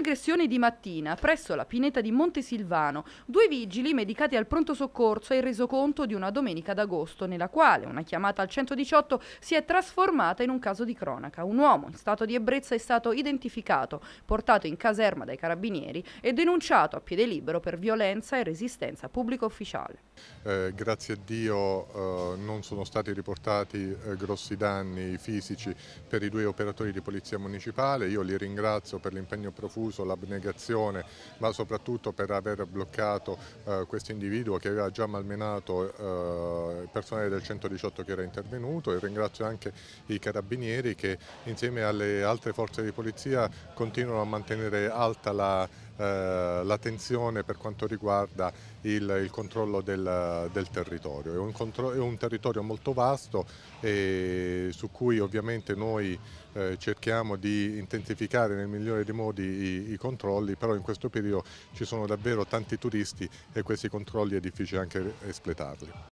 aggressione di mattina, presso la pineta di Montesilvano, due vigili medicati al pronto soccorso e reso conto di una domenica d'agosto, nella quale una chiamata al 118 si è trasformata in un caso di cronaca. Un uomo in stato di ebbrezza è stato identificato, portato in caserma dai carabinieri e denunciato a piede libero per violenza e resistenza pubblico ufficiale. Eh, grazie a Dio eh, non sono stati riportati eh, grossi danni fisici per i due operatori di polizia municipale, io li ringrazio per l'impegno profuso l'uso, l'abnegazione, ma soprattutto per aver bloccato eh, questo individuo che aveva già malmenato eh, il personale del 118 che era intervenuto e ringrazio anche i carabinieri che insieme alle altre forze di polizia continuano a mantenere alta la, eh, tensione per quanto riguarda il, il controllo del, del territorio. È un, contro, è un, territorio molto vasto su cui ovviamente noi eh, cerchiamo di intensificare nel migliore dei modi i, i, controlli, però in questo periodo ci sono davvero tanti turisti e questi controlli è difficile anche espletarli.